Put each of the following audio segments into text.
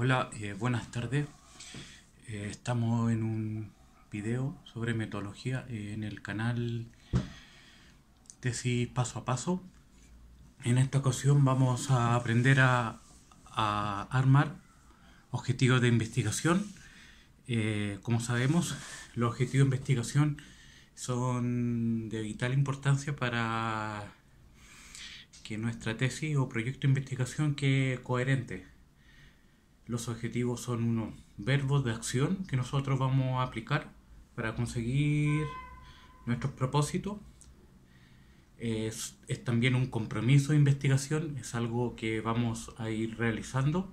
Hola, eh, buenas tardes. Eh, estamos en un video sobre metodología eh, en el canal Tesis Paso a Paso. En esta ocasión vamos a aprender a, armar objetivos de investigación. como sabemos, los objetivos de investigación son de vital importancia para que nuestra tesis o proyecto de investigación quede coherente los objetivos son unos verbos de acción que nosotros vamos a aplicar para conseguir nuestros propósitos. Es, también un compromiso de investigación, es algo que vamos a ir realizando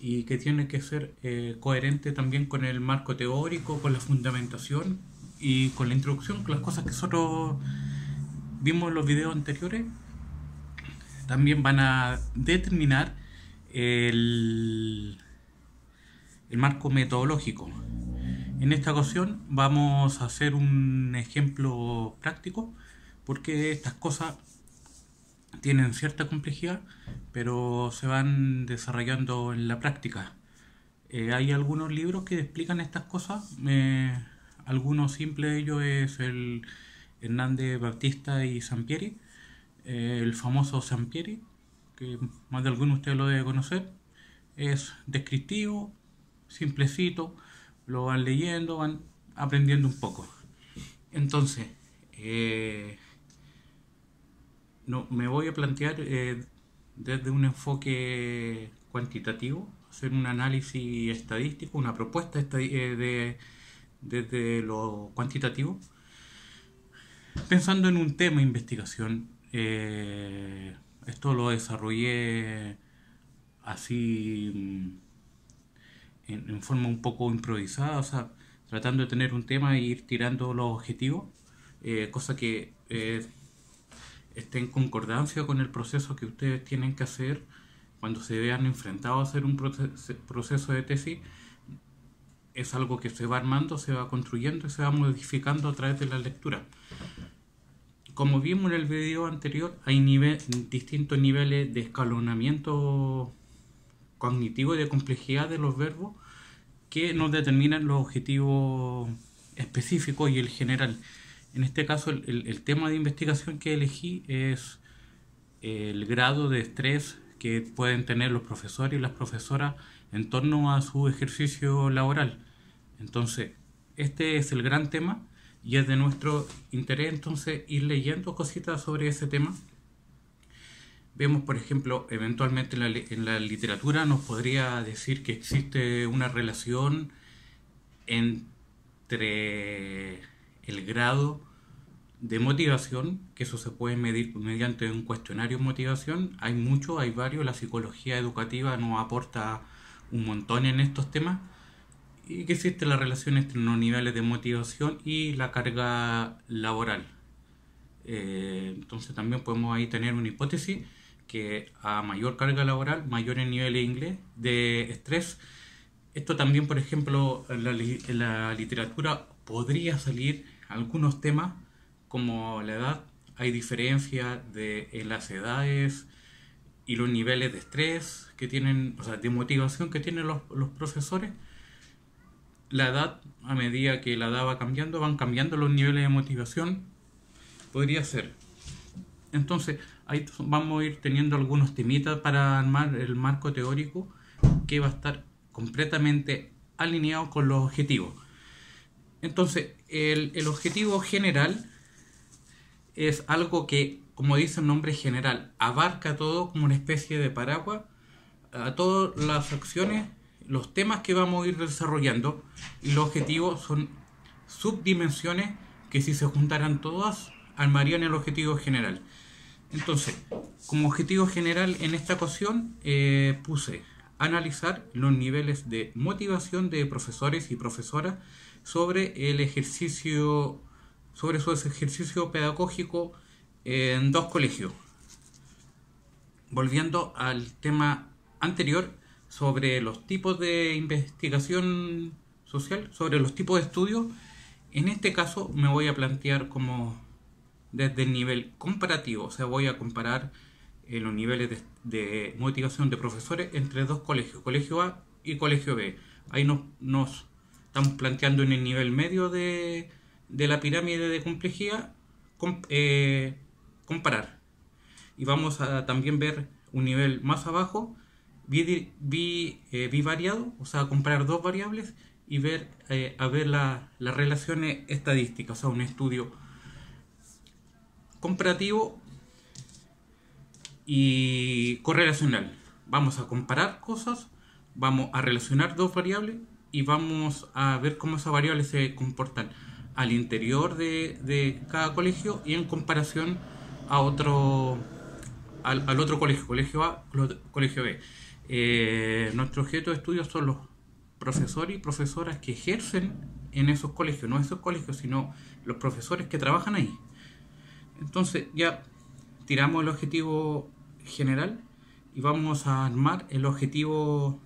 y que tiene que ser eh, coherente también con el marco teórico, con la fundamentación y con la introducción, con las cosas que nosotros vimos en los videos anteriores. También van a determinar el, marco metodológico. En esta ocasión vamos a hacer un ejemplo práctico porque estas cosas tienen cierta complejidad, pero se van desarrollando en la práctica. Eh, hay algunos libros que explican estas cosas, eh, algunos simples de ellos es el Hernández Batista y Sampieri, eh, el famoso Sampieri, más de alguno usted lo debe conocer. Es descriptivo, simplecito, lo van leyendo, van aprendiendo un poco. Entonces, eh, no, me voy a plantear eh, desde un enfoque cuantitativo, hacer un análisis estadístico, una propuesta eh, desde lo cuantitativo, pensando en un tema de investigación. Esto lo desarrollé así mm, en, forma un poco improvisada, o sea, tratando de tener un tema e ir tirando los objetivos, eh, cosa que eh, esté en concordancia con el proceso que ustedes tienen que hacer cuando se vean enfrentados a hacer un proceso de tesis. Es algo que se va armando, se va construyendo y se va modificando a través de la lectura. Como vimos en el video anterior, hay distintos niveles de escalonamiento cognitivo y de complejidad de los verbos que nos determinan los objetivos específicos y el general. En este caso, el tema de investigación que elegí es el grado de estrés que pueden tener los profesores y las profesoras en torno a su ejercicio laboral. Entonces, este es el gran tema y es de nuestro interés entonces ir leyendo cositas sobre ese tema. Vemos, por ejemplo, eventualmente en la, literatura nos podría decir que existe una relación entre el grado de motivación, que eso se puede medir mediante un cuestionario de motivación. Hay mucho, hay varios, la psicología educativa nos aporta un montón en estos temas y que existe la relación entre los niveles de motivación y la carga laboral. Eh, entonces también podemos ahí tener una hipótesis que a mayor carga laboral, mayor el nivel de inglés de estrés. Esto también, por ejemplo, en la, literatura podría salir algunos temas como la edad. Hay diferencia de, en las edades y los niveles de estrés que tienen, o sea, de motivación que tienen los profesores la edad, a medida que la edad va cambiando, van cambiando los niveles de motivación. Podría ser. Entonces, ahí vamos a ir teniendo algunos temitas para armar el marco teórico que va a estar completamente alineado con los objetivos. Entonces, el, el objetivo general es algo que, como dice el nombre general, abarca todo como una especie de paraguas a todas las acciones los temas que vamos a ir desarrollando y los objetivos son subdimensiones que si se juntaran todas armarían el objetivo general. Entonces, como objetivo general en esta ocasión eh, puse analizar los niveles de motivación de profesores y profesoras sobre el ejercicio, sobre su ejercicio pedagógico eh, en dos colegios. Volviendo al tema anterior, sobre los tipos de investigación social, sobre los tipos de estudios. En este caso me voy a plantear como desde el nivel comparativo, o sea, voy a comparar eh, los niveles de, motivación de profesores entre dos colegios, colegio A y colegio B. Ahí nos, nos estamos planteando en el nivel medio de, la pirámide de complejidad eh, comparar. Y vamos a también ver un nivel más abajo eh, vi variado bivariado, o sea, comparar dos variables y ver, eh, a ver las relaciones estadísticas, o sea, un estudio comparativo y correlacional. Vamos a comparar cosas, vamos a relacionar dos variables y vamos a ver cómo esas variables se comportan al interior de, cada colegio y en comparación a otro al, al otro colegio, colegio A, colegio B. Eh, nuestro objeto de estudio son los profesores y profesoras que ejercen en esos colegios, no esos colegios, sino los profesores que trabajan ahí. Entonces ya tiramos el objetivo general y vamos a armar el objetivo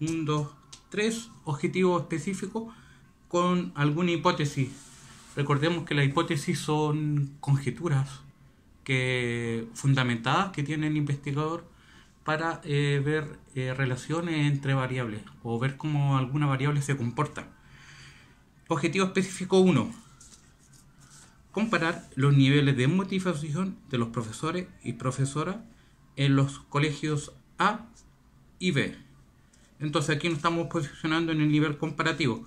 1, 2, 3, objetivo específico con alguna hipótesis. Recordemos que las hipótesis son conjeturas que fundamentadas que tiene el investigador para eh, ver eh, relaciones entre variables o ver cómo alguna variable se comporta. Objetivo específico 1. Comparar los niveles de motivación de los profesores y profesoras en los colegios A y B. Entonces aquí nos estamos posicionando en el nivel comparativo.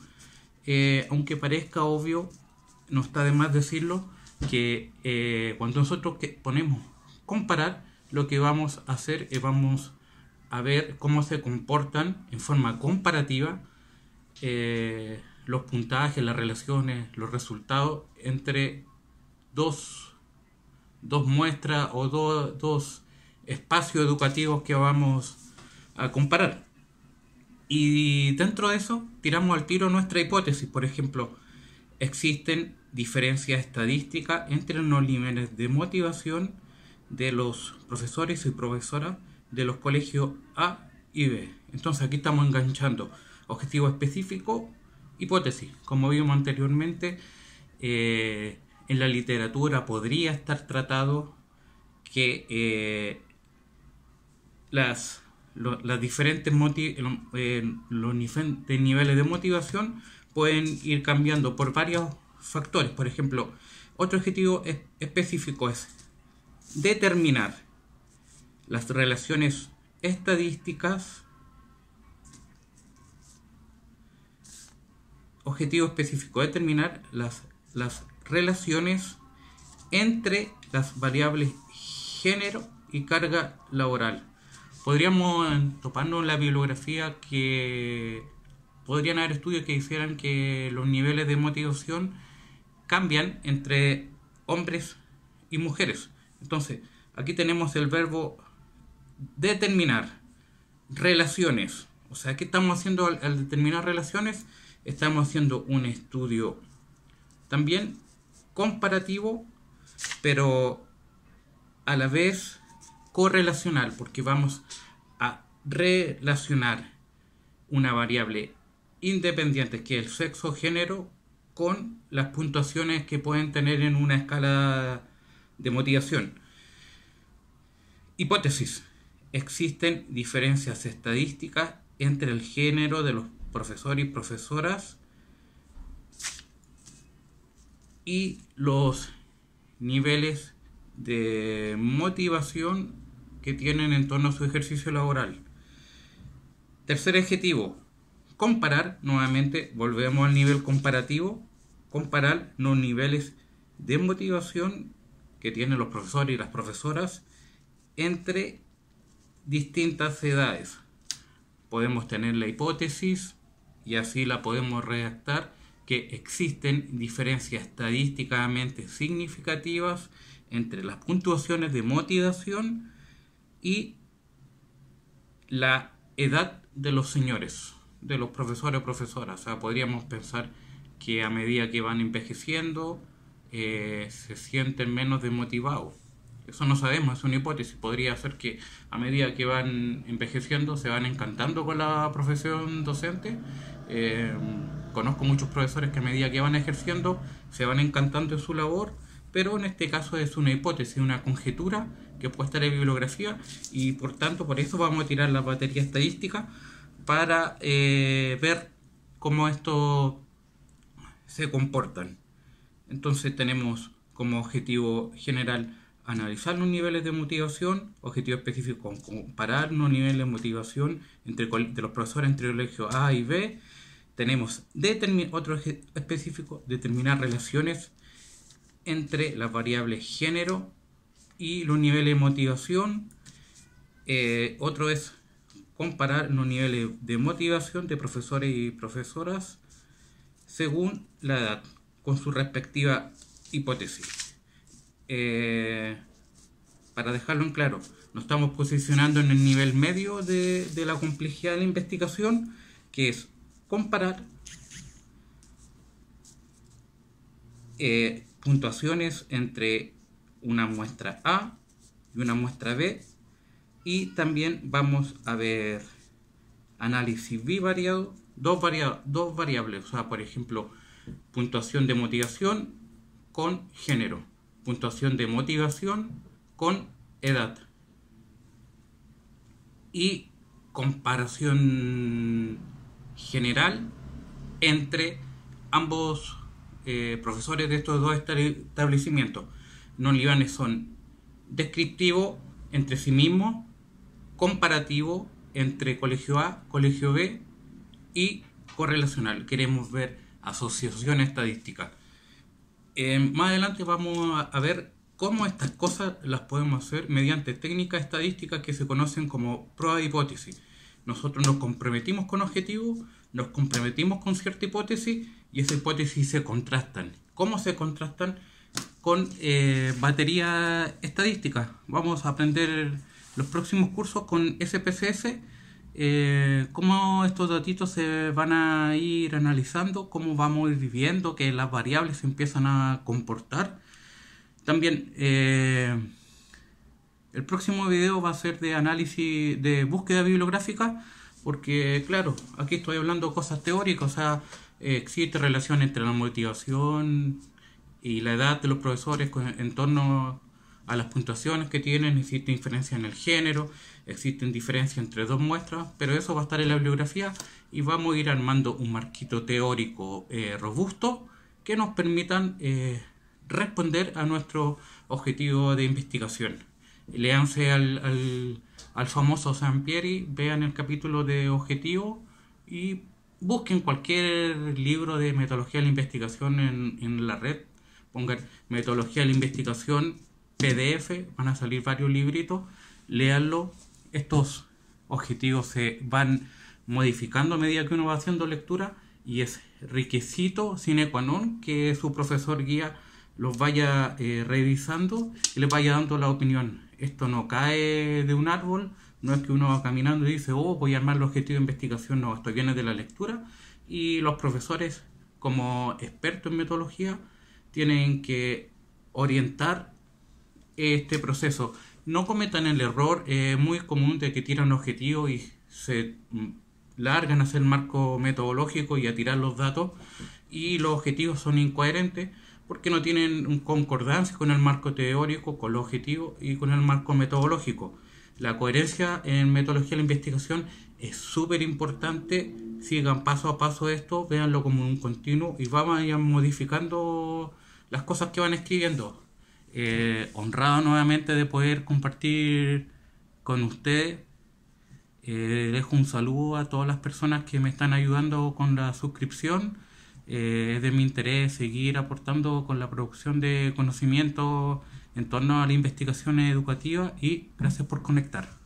Eh, aunque parezca obvio, no está de más decirlo, que cuando nosotros ponemos comparar, lo que vamos a hacer es vamos a ver cómo se comportan en forma comparativa eh, los puntajes, las relaciones, los resultados entre dos, dos muestras o dos espacios educativos que vamos a comparar. Y dentro de eso tiramos al tiro nuestra hipótesis. Por ejemplo, existen diferencias estadísticas entre los niveles de motivación de los profesores y profesoras de los colegios A y B. Entonces aquí estamos enganchando objetivo específico, hipótesis. Como vimos anteriormente, eh, en la literatura podría estar tratado que eh, las, las diferentes eh, los diferentes niveles de motivación pueden ir cambiando por varios factores. Por ejemplo, otro objetivo específico es determinar las relaciones estadísticas, objetivo específico, determinar las, relaciones entre las variables género y carga laboral. Podríamos toparnos la bibliografía que podrían haber estudios que hicieran que los niveles de motivación cambian entre hombres y mujeres. Entonces, aquí tenemos el verbo determinar relaciones. O sea, ¿qué estamos haciendo al, determinar relaciones? Estamos haciendo un estudio también comparativo, pero a la vez correlacional, porque vamos a relacionar una variable independiente, que es el sexo género, con las puntuaciones que pueden tener en una escala de motivación. Hipótesis. Existen diferencias estadísticas entre el género de los profesores y profesoras y los niveles de motivación que tienen en torno a su ejercicio laboral. Tercer objetivo, comparar, nuevamente volvemos al nivel comparativo, comparar los niveles de motivación que tienen los profesores y las profesoras entre distintas edades. Podemos tener la hipótesis y así la podemos redactar que existen diferencias estadísticamente significativas entre las puntuaciones de motivación y la edad de los señores, de los profesores o profesoras. O sea, podríamos pensar que a medida que van envejeciendo, eh, se sienten menos desmotivados. Eso no sabemos, es una hipótesis. Podría ser que a medida que van envejeciendo se van encantando con la profesión docente. Eh, conozco muchos profesores que a medida que van ejerciendo se van encantando en su labor, pero en este caso es una hipótesis, una conjetura que puede estar en bibliografía y por tanto por eso vamos a tirar la batería estadística para eh, ver cómo esto se comportan. Entonces tenemos como objetivo general analizar los niveles de motivación, objetivo específico comparar los niveles de motivación entre, de los profesores entre colegios A y B. Tenemos otro específico, determinar relaciones entre las variables género y los niveles de motivación. Eh, otro es comparar los niveles de motivación de profesores y profesoras según la edad con su respectiva hipótesis. Eh, para dejarlo en claro, nos estamos posicionando en el nivel medio de, la complejidad de la investigación, que es comparar eh, puntuaciones entre una muestra A y una muestra B y también vamos a ver análisis bivariado, dos, dos variables, o sea, por ejemplo, puntuación de motivación con género, puntuación de motivación con edad y comparación general entre ambos eh, profesores de estos dos establecimientos. no libanes son descriptivo entre sí mismo, comparativo entre colegio A, colegio B y correlacional. Queremos ver asociación estadística. Eh, más adelante vamos a, ver cómo estas cosas las podemos hacer mediante técnicas estadísticas que se conocen como prueba de hipótesis. Nosotros nos comprometimos con objetivos, nos comprometimos con cierta hipótesis y esas hipótesis se contrastan. ¿Cómo se contrastan? Con eh, batería estadística. Vamos a aprender los próximos cursos con SPSS eh, cómo estos datitos se van a ir analizando, cómo vamos a ir viviendo que las variables se empiezan a comportar. También eh, el próximo video va a ser de análisis de búsqueda bibliográfica, porque claro, aquí estoy hablando cosas teóricas, o sea, existe relación entre la motivación y la edad de los profesores en torno a las puntuaciones que tienen, ...existe diferencia en el género, existen diferencia entre dos muestras, pero eso va a estar en la bibliografía y vamos a ir armando un marquito teórico eh, robusto que nos permitan eh, responder a nuestro objetivo de investigación. Leanse al, al, al famoso Sampieri, vean el capítulo de objetivo y busquen cualquier libro de metodología de la investigación en, en la red, pongan metodología de la investigación PDF, van a salir varios libritos, léanlo. Estos objetivos se van modificando a medida que uno va haciendo lectura y es requisito sine qua non que su profesor guía los vaya eh, revisando y les vaya dando la opinión. Esto no cae de un árbol, no es que uno va caminando y dice, oh, voy a armar el objetivo de investigación, no, esto viene de la lectura y los profesores como expertos en metodología tienen que orientar este proceso. No cometan el error muy común de que tiran un objetivo y se mm, largan a hacer marco metodológico y a tirar los datos y los objetivos son incoherentes porque no tienen concordancia con el marco teórico, con los objetivos y con el marco metodológico. La coherencia en metodología de la investigación es súper importante. Sigan paso a paso esto, véanlo como un continuo y vayan modificando las cosas que van escribiendo. Eh, honrado nuevamente de poder compartir con ustedes. Eh, dejo un saludo a todas las personas que me están ayudando con la suscripción. Eh, es de mi interés seguir aportando con la producción de conocimiento en torno a la investigación educativa y gracias por conectar.